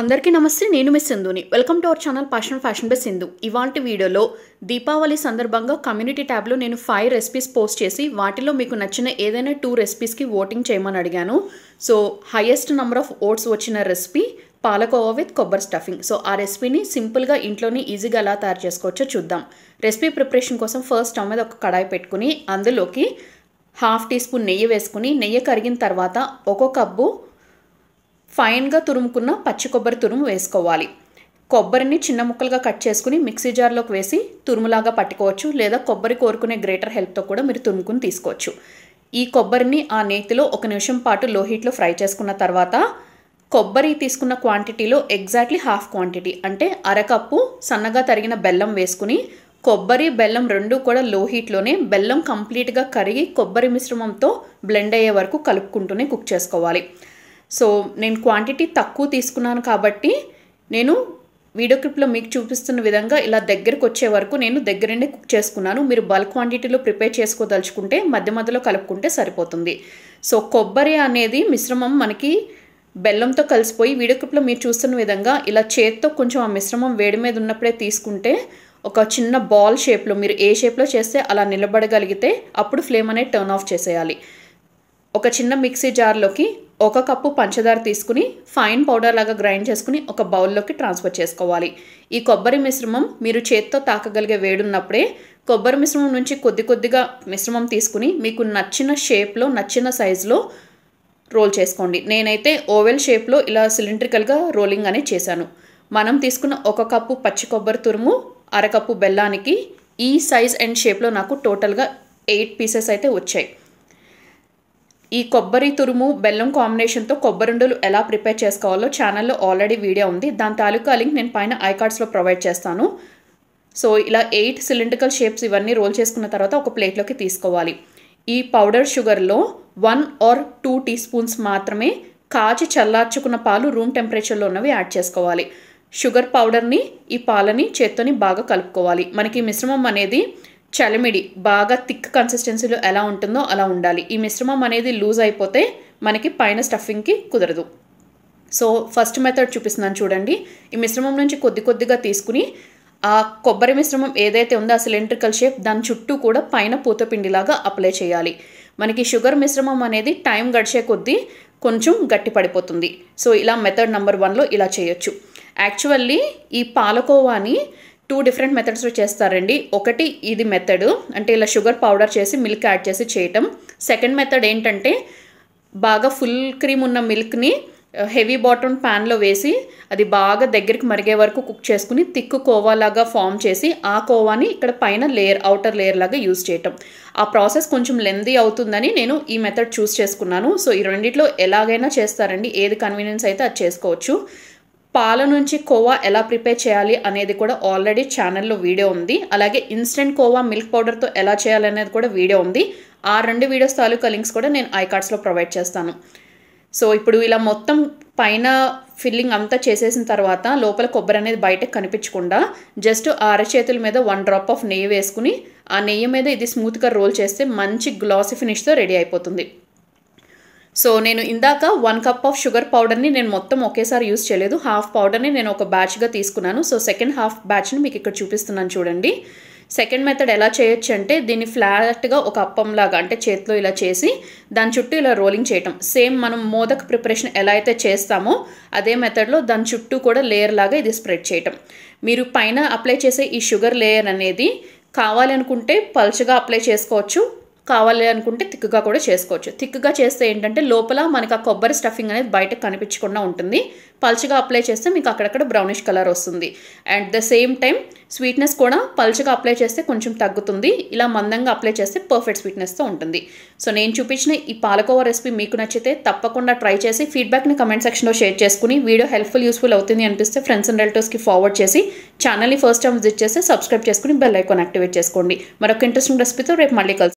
అందరికీ నమస్తే నేను మిస్ సింధుని welcome to our channel fashion fashion by Sindhu ఇవాంటి వీడియోలో దీపావళి సందర్భంగా కమ్యూనిటీ ట్యాబ్లో నేను ఫైవ్ రెసిపీస్ పోస్ట్ చేసి వాటిలో మీకు నచ్చిన ఏదైనా టూ రెసిపీస్కి ఓటింగ్ చేయమని అడిగాను so highest number of votes వచ్చిన రెసిపీ పాలకోవా విత్ కొబ్బరి స్టఫింగ్ సో ఆ రెసిపీని సింపుల్గా ఇంట్లోనే ఈజీగా ఎలా తయారు చేసుకోవచ్చో చూద్దాం రెసిపీ ప్రిపరేషన్ కోసం ఫస్ట్ స్టవ్ మీద ఒక కడాయి పెట్టుకుని అందులోకి హాఫ్ టీ స్పూన్ నెయ్యి వేసుకుని నెయ్యి కరిగిన తర్వాత ఒక కప్పు ఫైన్గా తురుముకున్న పచ్చి కొబ్బరి తురుము వేసుకోవాలి కొబ్బరిని చిన్న ముక్కలుగా కట్ చేసుకుని మిక్సీ జార్లోకి వేసి తురుములాగా పట్టుకోవచ్చు లేదా కొబ్బరి కోరుకునే గ్రేటర్ హెల్ప్తో కూడా మీరు తురుముకుని తీసుకోవచ్చు ఈ కొబ్బరిని ఆ నేతిలో ఒక నిమిషం పాటు లో హీట్లో ఫ్రై చేసుకున్న తర్వాత కొబ్బరి తీసుకున్న క్వాంటిటీలో ఎగ్జాక్ట్లీ హాఫ్ క్వాంటిటీ అంటే అరకప్పు సన్నగా తరిగిన బెల్లం వేసుకుని కొబ్బరి బెల్లం రెండు కూడా లో హీట్లోనే బెల్లం కంప్లీట్గా కరిగి కొబ్బరి మిశ్రమంతో బ్లెండ్ అయ్యే వరకు కలుపుకుంటూనే కుక్ చేసుకోవాలి సో నేను క్వాంటిటీ తక్కువ తీసుకున్నాను కాబట్టి నేను వీడియో క్లిప్లో మీకు చూపిస్తున్న విధంగా ఇలా దగ్గరకు వచ్చే వరకు నేను దగ్గరనే కుక్ చేసుకున్నాను మీరు బల్క్ క్వాంటిటీలో ప్రిపేర్ చేసుకోదలుచుకుంటే మధ్య మధ్యలో కలుపుకుంటే సరిపోతుంది సో కొబ్బరి అనేది మిశ్రమం మనకి బెల్లంతో కలిసిపోయి వీడియో క్లిప్లో మీరు చూస్తున్న విధంగా ఇలా చేత్తో కొంచెం ఆ మిశ్రమం వేడి మీద ఉన్నప్పుడే తీసుకుంటే ఒక చిన్న బాల్ షేప్లో మీరు ఏ షేప్లో చేస్తే అలా నిలబడగలిగితే అప్పుడు ఫ్లేమ్ అనేది టర్న్ ఆఫ్ చేసేయాలి ఒక చిన్న మిక్సీ జార్లోకి ఒక కప్పు పంచదార తీసుకుని ఫైన్ పౌడర్ లాగా గ్రైండ్ చేసుకుని ఒక బౌల్లోకి ట్రాన్స్ఫర్ చేసుకోవాలి ఈ కొబ్బరి మిశ్రమం మీరు చేత్తో తాకగలిగే వేడున్నప్పుడే కొబ్బరి మిశ్రమం నుంచి కొద్ది కొద్దిగా మిశ్రమం తీసుకుని మీకు నచ్చిన షేప్లో నచ్చిన సైజులో రోల్ చేసుకోండి నేనైతే ఓవెల్ షేప్లో ఇలా సిలిండ్రికల్గా రోలింగ్ అనేది చేశాను మనం తీసుకున్న ఒక కప్పు పచ్చి కొబ్బరి తురుము అరకప్పు బెల్లానికి ఈ సైజ్ అండ్ షేప్లో నాకు టోటల్గా ఎయిట్ పీసెస్ అయితే వచ్చాయి ఈ కొబ్బరి తురుము బెల్లం కాంబినేషన్తో కొబ్బరిండలు ఎలా ప్రిపేర్ చేసుకోవాలో ఛానల్లో ఆల్రెడీ వీడియో ఉంది దాని తాలూకా లింక్ నేను పైన ఐకార్డ్స్లో ప్రొవైడ్ చేస్తాను సో ఇలా ఎయిట్ సిలిండ్రికల్ షేప్స్ ఇవన్నీ రోల్ చేసుకున్న తర్వాత ఒక ప్లేట్లోకి తీసుకోవాలి ఈ పౌడర్ షుగర్లో one or two teaspoons మాత్రమే కాచి చల్లార్చుకున్న పాలు రూమ్ టెంపరేచర్లో ఉన్నవి యాడ్ చేసుకోవాలి షుగర్ పౌడర్ని ఈ పాలని చేత్తోని బాగా కలుపుకోవాలి మనకి మిశ్రమం అనేది చలిమిడి బాగా థిక్ కన్సిస్టెన్సీలో ఎలా ఉంటుందో అలా ఉండాలి ఈ మిశ్రమం అనేది లూజ్ అయిపోతే మనకి పైన స్టఫింగ్కి కుదరదు సో ఫస్ట్ మెథడ్ చూపిస్తున్నాను చూడండి ఈ మిశ్రమం నుంచి కొద్ది కొద్దిగా తీసుకుని ఆ కొబ్బరి మిశ్రమం ఏదైతే ఉందో ఆ సిలిండ్రికల్ షేప్ దాని చుట్టూ కూడా పైన పూతపిండిలాగా అప్లై చేయాలి మనకి షుగర్ మిశ్రమం అనేది టైం గడిచే కొద్దీ కొంచెం గట్టి పడిపోతుంది సో ఇలా మెథడ్ నెంబర్ వన్లో ఇలా చేయొచ్చు యాక్చువల్లీ ఈ పాలకోవాని టూ డిఫరెంట్ మెథడ్స్లో చేస్తారండి ఒకటి ఇది మెథడ్ అంటే ఇలా షుగర్ పౌడర్ చేసి మిల్క్ యాడ్ చేసి చేయటం సెకండ్ మెథడ్ ఏంటంటే బాగా ఫుల్ క్రీమ్ ఉన్న మిల్క్ని హెవీ బాటమ్ ప్యాన్లో వేసి అది బాగా దగ్గరికి మరిగే వరకు కుక్ చేసుకుని థిక్ కోవాలాగా ఫామ్ చేసి ఆ కోవాని ఇక్కడ పైన లేయర్ అవుటర్ లేయర్ లాగా యూజ్ చేయటం ఆ ప్రాసెస్ కొంచెం లెందీ అవుతుందని నేను ఈ మెథడ్ చూస్ చేసుకున్నాను సో ఈ రెండిట్లో ఎలాగైనా చేస్తారండి ఏది కన్వీనియన్స్ అయితే అది చేసుకోవచ్చు పాల నుంచి కోవా ఎలా ప్రిపేర్ చేయాలి అనేది కూడా ఆల్రెడీ ఛానల్లో వీడియో ఉంది అలాగే ఇన్స్టెంట్ కోవా మిల్క్ పౌడర్తో ఎలా చేయాలి అనేది కూడా వీడియో ఉంది ఆ రెండు వీడియోస్ తాలూకా లింక్స్ కూడా నేను ఐ కార్డ్స్లో ప్రొవైడ్ చేస్తాను సో ఇప్పుడు ఇలా మొత్తం పైన ఫిల్లింగ్ అంతా చేసేసిన తర్వాత లోపల కొబ్బరి అనేది బయటకు కనిపించకుండా జస్ట్ అరచేతుల మీద వన్ డ్రాప్ ఆఫ్ నెయ్యి వేసుకుని ఆ నెయ్యి మీద ఇది స్మూత్గా రోల్ చేస్తే మంచి గ్లాసీ ఫినిష్తో రెడీ అయిపోతుంది సో నేను ఇందాక వన్ కప్ ఆఫ్ షుగర్ పౌడర్ని నేను మొత్తం ఒకేసారి యూస్ చేయలేదు హాఫ్ పౌడర్ని నేను ఒక బ్యాచ్గా తీసుకున్నాను సో సెకండ్ హాఫ్ బ్యాచ్ని మీకు ఇక్కడ చూపిస్తున్నాను చూడండి సెకండ్ మెథడ్ ఎలా చేయొచ్చు అంటే దీన్ని ఫ్లాట్గా ఒక అప్పంలాగా అంటే చేతిలో ఇలా చేసి దాని చుట్టూ ఇలా రోలింగ్ చేయటం సేమ్ మనం మోదక్ ప్రిపరేషన్ ఎలా అయితే చేస్తామో అదే మెథడ్లో దాని చుట్టూ కూడా లేయర్ లాగా ఇది స్ప్రెడ్ చేయటం మీరు పైన అప్లై చేసే ఈ షుగర్ లేయర్ అనేది కావాలనుకుంటే పల్చగా అప్లై చేసుకోవచ్చు కావాలి అనుకుంటే థిక్గా కూడా చేసుకోవచ్చు థిక్గా చేస్తే ఏంటంటే లోపల మనకు ఆ కొబ్బరి స్టఫింగ్ అనేది బయటకు కనిపించకుండా ఉంటుంది పల్చగా అప్లై చేస్తే మీకు అక్కడక్కడ బ్రౌనిష్ కలర్ వస్తుంది and the same time sweetness కూడా పల్చగా అప్లై చేస్తే కొంచెం తగ్గుతుంది ఇలా మందంగా అప్లై చేస్తే పర్ఫెక్ట్ స్వీట్నెస్తో ఉంటుంది సో నేను చూపించిన ఈ పాలకోవా రెసిపీ మీకు నచ్చితే తప్పకుండా ట్రై చేసి ఫీడ్బ్యాక్ని కమెంట్ సెక్షన్లో షేర్ చేసుకుని వీడియో హెల్ప్ఫుల్ యూస్ఫుల్ అవుతుంది అనిపిస్తే ఫ్రెండ్స్ అండ్ రిలేటివ్స్కి ఫార్వర్డ్ చేసి ఛానల్ని ఫస్ట్ టైం విజిట్ చేస్తే సబ్స్క్రైబ్ చేసుకుని బెల్ ఐకాన్ యాక్టివేట్ చేసుకోండి మరొక ఇంట్రెస్టింగ్ రెసిపీతో రేపు మళ్ళీ కలిసి